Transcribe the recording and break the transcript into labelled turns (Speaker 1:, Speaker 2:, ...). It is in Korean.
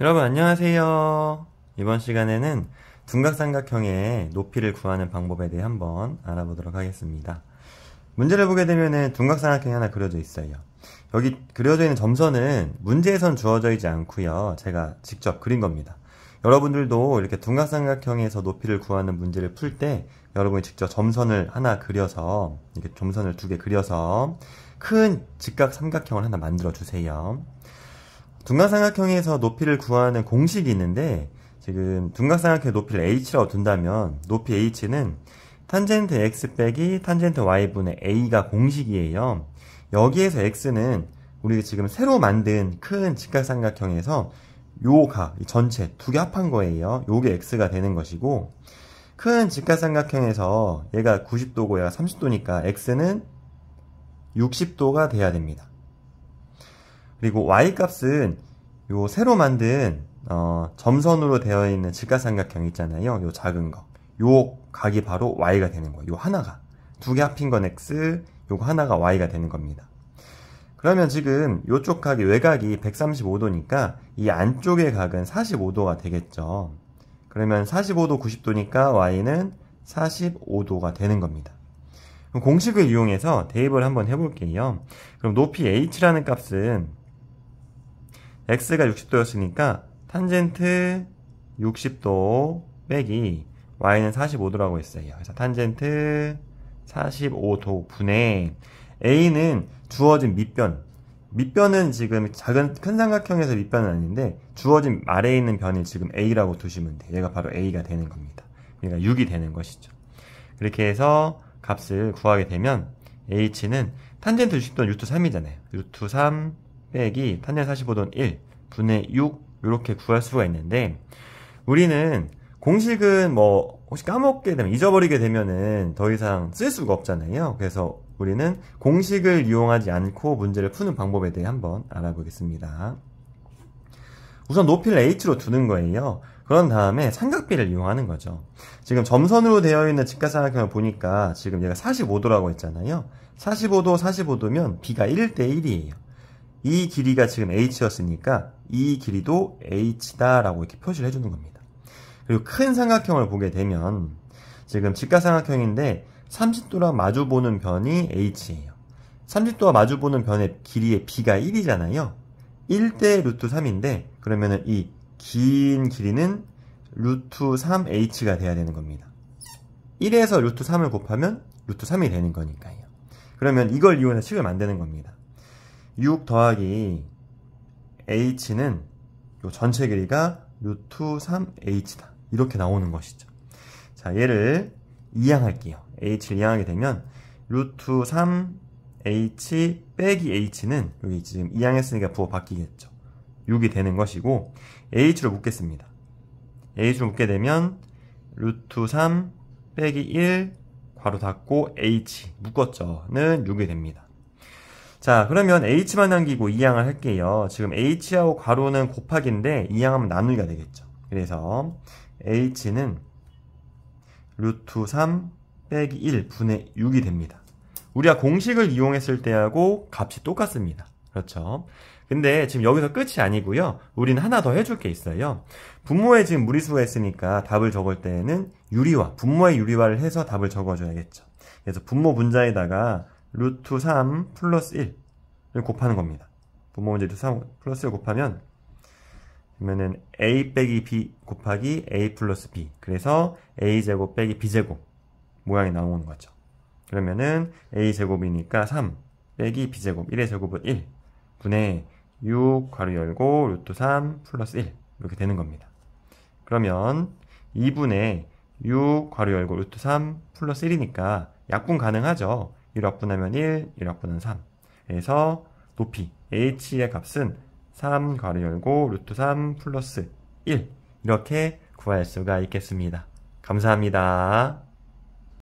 Speaker 1: 여러분 안녕하세요. 이번 시간에는 둔각삼각형의 높이를 구하는 방법에 대해 한번 알아보도록 하겠습니다. 문제를 보게 되면 둔각삼각형이 하나 그려져 있어요. 여기 그려져 있는 점선은 문제에선 주어져 있지 않고요. 제가 직접 그린 겁니다. 여러분들도 이렇게 둔각삼각형에서 높이를 구하는 문제를 풀 때 여러분이 직접 점선을 하나 그려서 이렇게 점선을 두 개 그려서 큰 직각 삼각형을 하나 만들어 주세요. 둔각삼각형에서 높이를 구하는 공식이 있는데 지금 둔각삼각형의 높이를 h라고 둔다면 높이 h는 탄젠트 x 빼기 탄젠트 y분의 a가 공식이에요. 여기에서 x는 우리가 지금 새로 만든 큰 직각삼각형에서 요가 전체 두 개 합한 거예요. 요게 x가 되는 것이고 큰 직각삼각형에서 얘가 90도고 얘가 30도니까 x는 60도가 돼야 됩니다. 그리고 y 값은 요 새로 만든 어, 점선으로 되어 있는 직각삼각형 있잖아요. 요 작은 거. 요 각이 바로 y가 되는 거예요. 요 하나가. 두 개합힌건 x, 요거 하나가 y가 되는 겁니다. 그러면 지금 요쪽 각이 외곽이 135도니까 이 안쪽의 각은 45도가 되겠죠. 그러면 45도 90도니까 y는 45도가 되는 겁니다. 그럼 공식을 이용해서 대입을 한번 해볼게요. 그럼 높이 h라는 값은 x가 60도였으니까 탄젠트 60도 빼기 y는 45도라고 했어요. 그래서 탄젠트 45도 분의 a는 주어진 밑변. 밑변은 지금 작은 큰 삼각형에서 밑변은 아닌데 주어진 아래에 있는 변이 지금 a라고 두시면 돼요. 얘가 바로 a가 되는 겁니다. 그러니까 6이 되는 것이죠. 그렇게 해서 값을 구하게 되면 h는 탄젠트 60도는 루트 3이잖아요. 루트 3 빼기 탄젠 45도는 1 분의 6 이렇게 구할 수가 있는데 우리는 공식은 뭐 혹시 까먹게 되면 잊어버리게 되면은 더 이상 쓸 수가 없잖아요. 그래서 우리는 공식을 이용하지 않고 문제를 푸는 방법에 대해 한번 알아보겠습니다. 우선 높이를 h로 두는 거예요. 그런 다음에 삼각비를 이용하는 거죠. 지금 점선으로 되어 있는 직각삼각형을 보니까 지금 얘가 45도라고 했잖아요. 45도, 45도면 b가 1대 1이에요. 이 길이가 지금 h였으니까 이 길이도 h다라고 이렇게 표시를 해주는 겁니다. 그리고 큰 삼각형을 보게 되면 지금 직각삼각형인데 30도랑 마주보는 변이 h예요. 30도와 마주보는 변의 길이의 b가 1이잖아요. 1대 루트 3인데 그러면은 이긴 길이는 루트 3h가 돼야 되는 겁니다. 1에서 루트 3을 곱하면 루트 3이 되는 거니까요. 그러면 이걸 이용해서 식을 만드는 겁니다. 6 더하기 h는 요 전체 길이가 루트 3h다. 이렇게 나오는 것이죠. 자, 얘를 이항할게요. h를 이항하게 되면 루트 3h 빼기 h는 여기 지금 이항했으니까 부호 바뀌겠죠. 6이 되는 것이고 h로 묶겠습니다. h로 묶게 되면 루트 3 빼기 1 괄호 닫고 h 묶었죠 는 6이 됩니다. 자 그러면 h만 남기고 2항을 할게요. 지금 h하고 괄호는 곱하기인데 2항하면 나누기가 되겠죠. 그래서 h는 루트 3 빼기 1 분의 6이 됩니다. 우리가 공식을 이용했을 때하고 값이 똑같습니다. 그렇죠. 근데 지금 여기서 끝이 아니고요. 우리는 하나 더 해줄 게 있어요. 분모에 지금 무리수가 있으니까 답을 적을 때는 에 유리화, 분모의 유리화를 해서 답을 적어줘야겠죠. 그래서 분모 분자에다가 루트 3 플러스 1을 곱하는 겁니다. 분모 문제 루트 3 플러스 1 곱하면 그러면은 a 빼기 b 곱하기 a 플러스 b 그래서 a 제곱 빼기 b 제곱 모양이 나오는 거죠. 그러면은 a 제곱이니까 3 빼기 b 제곱 1의 제곱은 1 분의 6 괄호 열고 루트 3 플러스 1 이렇게 되는 겁니다. 그러면 2분의 6 괄호 열고 루트 3 플러스 1이니까 약분 가능하죠. 1화분하면 1, 1화분은 3. 그래서 높이 h의 값은 3 괄호 열고 루트 3 플러스 1 이렇게 구할 수가 있겠습니다. 감사합니다.